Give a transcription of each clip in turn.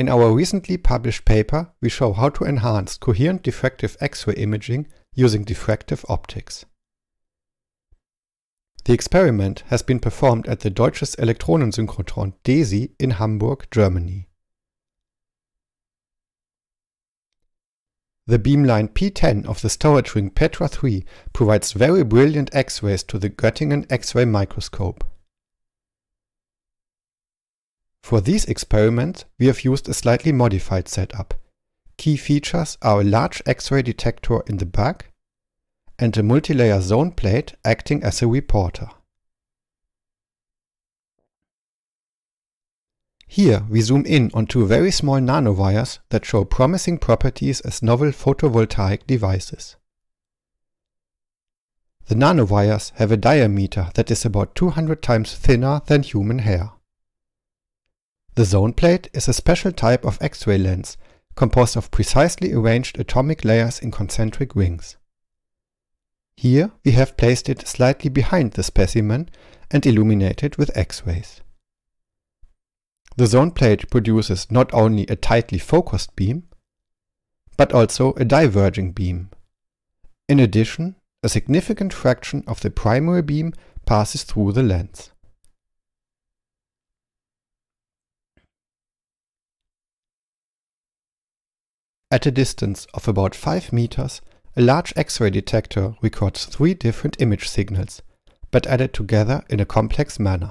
In our recently published paper, we show how to enhance coherent diffractive X-ray imaging using diffractive optics. The experiment has been performed at the Deutsches Elektronensynchrotron (DESY) in Hamburg, Germany. The beamline P10 of the storage ring Petra 3 provides very brilliant X-rays to the Göttingen X-ray microscope. For these experiments, we have used a slightly modified setup. Key features are a large X-ray detector in the back and a multilayer zone plate acting as a reporter. Here we zoom in on two very small nanowires that show promising properties as novel photovoltaic devices. The nanowires have a diameter that is about 200 times thinner than human hair. The zone plate is a special type of X-ray lens, composed of precisely arranged atomic layers in concentric rings. Here we have placed it slightly behind the specimen and illuminated with X-rays. The zone plate produces not only a tightly focused beam, but also a diverging beam. In addition, a significant fraction of the primary beam passes through the lens. At a distance of about 5 meters, a large X-ray detector records three different image signals, but added together in a complex manner.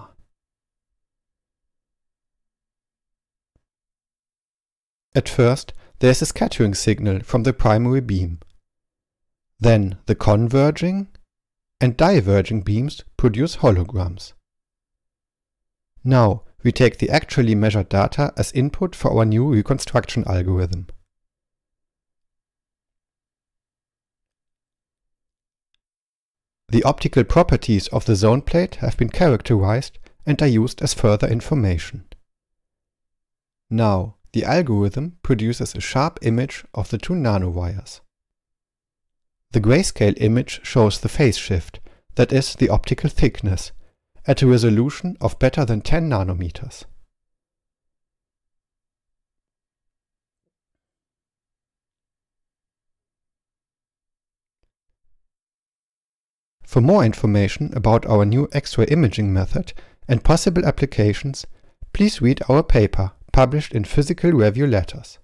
At first, there is a scattering signal from the primary beam. Then the converging and diverging beams produce holograms. Now, we take the actually measured data as input for our new reconstruction algorithm. The optical properties of the zone plate have been characterized and are used as further information. Now, the algorithm produces a sharp image of the two nanowires. The grayscale image shows the phase shift, that is the optical thickness, at a resolution of better than 10 nanometers. For more information about our new X-ray imaging method and possible applications, please read our paper published in Physical Review Letters.